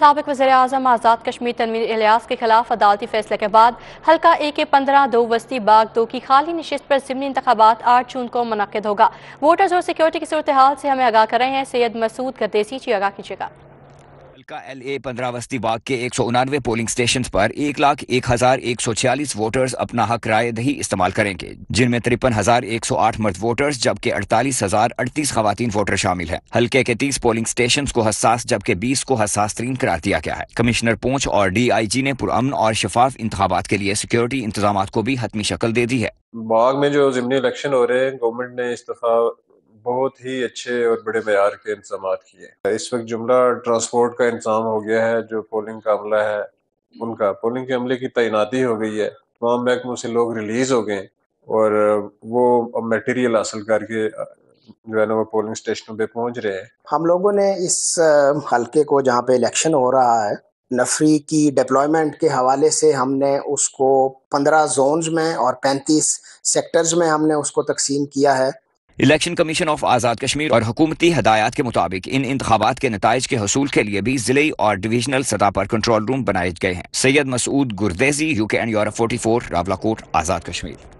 सबक वजे अजम आज़ाद कश्मीर तनवीर इलियास के खिलाफ अदालती फैसले के बाद हल्का ए के पंद्रह दो वस्ती बाग दो की खाली नशस्त पर ज़मनी इंतबात आठ जून को मनद होगा वोटर्स और सिक्योरिटी की सूरत हाल से हमें आगाह कर रहे हैं सैयद मसूद गदेसी जी आगा कीजिएगा का ए पंद्रावस्ती बाग के एक सौ उनानवे पोलिंग स्टेशन पर एक लाख एक हजार एक सौ छियालीस वोटर्स अपना हक राय दही इस्तेमाल करेंगे जिनमें तिरपन हजार एक सौ आठ मर्द वोटर्स जबकि अड़तालीस हजार अड़तीस खातन वोटर शामिल है हल्के के तीस पोलिंग स्टेशन को हसास जबकि बीस को हसास तरीन करार दिया गया है कमिश्नर पूंछ और डी आई जी ने पुरान और शफाफ इंतबात के लिए सिक्योरिटी इंतजाम को भी हतमी शक्ल दे दी है बाग में जो जिमनी इलेक्शन हो रहे हैं गवर्नमेंट ने इस दफा बहुत ही अच्छे और बड़े मैार के इंतजाम किए इस वक्त जुमला ट्रांसपोर्ट का इंतजाम हो गया है जो पोलिंग का अमला है उनका पोलिंग के अमले की तैनाती हो गई है तमाम महकमों से लोग रिलीज हो गए और वो मटेरियल हासिल करके जो है ना वो पोलिंग स्टेशनों पे पहुंच रहे हैं हम लोगों ने इस हल्के को जहाँ पे इलेक्शन हो रहा है नफरी की डिप्लॉयमेंट के हवाले से हमने उसको पंद्रह जोन्स में और पैंतीस सेक्टर्स में हमने उसको तकसीम किया है election commission of Azad Kashmir और हुकूमती हदायत के मुताबिक इन इंतबात के नतज के हसूल के लिए भी जिले और डिवीजनल सतह पर कंट्रोल रूम बनाए गए हैं Syed Masood Gardezi UK and Europe forty four Rawalakot Azad Kashmir